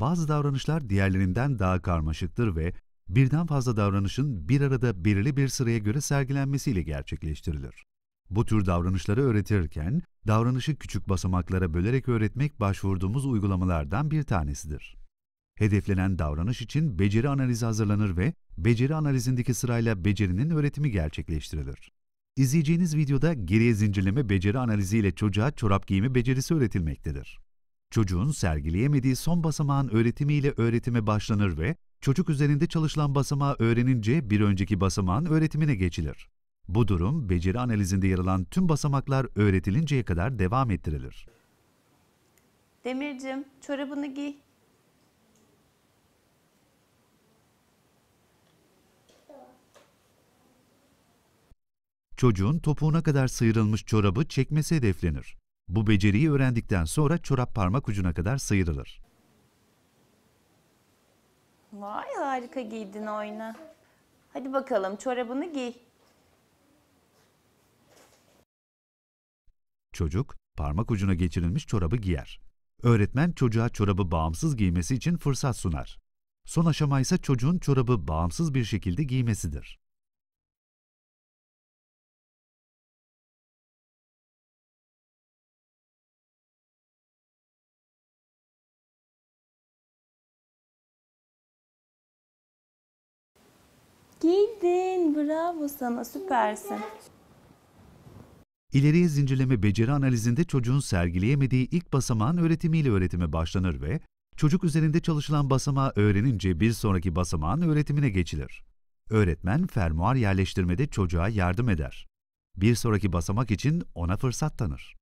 bazı davranışlar diğerlerinden daha karmaşıktır ve birden fazla davranışın bir arada belirli bir sıraya göre sergilenmesiyle gerçekleştirilir. Bu tür davranışları öğretirken, davranışı küçük basamaklara bölerek öğretmek başvurduğumuz uygulamalardan bir tanesidir. Hedeflenen davranış için beceri analizi hazırlanır ve beceri analizindeki sırayla becerinin öğretimi gerçekleştirilir. İzleyeceğiniz videoda geriye zincirleme beceri analizi ile çocuğa çorap giyimi becerisi öğretilmektedir. Çocuğun sergileyemediği son basamağın öğretimiyle öğretime başlanır ve çocuk üzerinde çalışılan basamağı öğrenince bir önceki basamağın öğretimine geçilir. Bu durum beceri analizinde yer alan tüm basamaklar öğretilinceye kadar devam ettirilir. Demircim, çorabını giy. Çocuğun topuğuna kadar sıyrılmış çorabı çekmesi hedeflenir. Bu beceriyi öğrendikten sonra çorap parmak ucuna kadar sıyrılır. Vay harika giydin oyna. Hadi bakalım çorabını giy. Çocuk parmak ucuna geçirilmiş çorabı giyer. Öğretmen çocuğa çorabı bağımsız giymesi için fırsat sunar. Son aşama ise çocuğun çorabı bağımsız bir şekilde giymesidir. Giydin. Bravo sana. Süpersin. İleriye zincirleme beceri analizinde çocuğun sergileyemediği ilk basamağın öğretimiyle öğretime başlanır ve çocuk üzerinde çalışılan basamağı öğrenince bir sonraki basamağın öğretimine geçilir. Öğretmen fermuar yerleştirmede çocuğa yardım eder. Bir sonraki basamak için ona fırsat tanır.